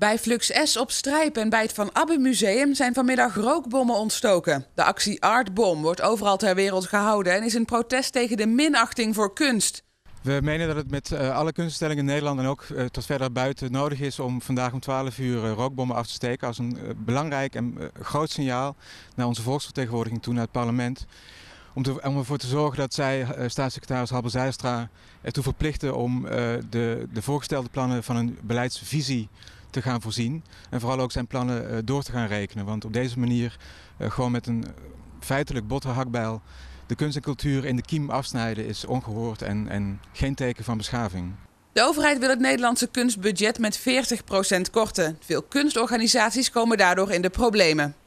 Bij Flux S op Strijp en bij het Van Abbe Museum zijn vanmiddag rookbommen ontstoken. De actie Artbom wordt overal ter wereld gehouden en is een protest tegen de minachting voor kunst. We menen dat het met eh, alle kunststellingen in Nederland en ook eh, tot verder buiten nodig is om vandaag om 12 uur eh, rookbommen af te steken als een belangrijk en groot signaal naar onze volksvertegenwoordiging toe, naar het parlement. Om, om, ervoor te zorgen dat zij, staatssecretaris Halbe Zijstra, ertoe verplichten om de, de voorgestelde plannen van een beleidsvisie te gaan voorzien. En vooral ook zijn plannen eh, door te gaan rekenen. Want op deze manier eh, gewoon met een feitelijk hakbijl, de kunst en cultuur in de kiem afsnijden is ongehoord en, en geen teken van beschaving. De overheid wil het Nederlandse kunstbudget met 40% korten. Veel kunstorganisaties komen daardoor in de problemen.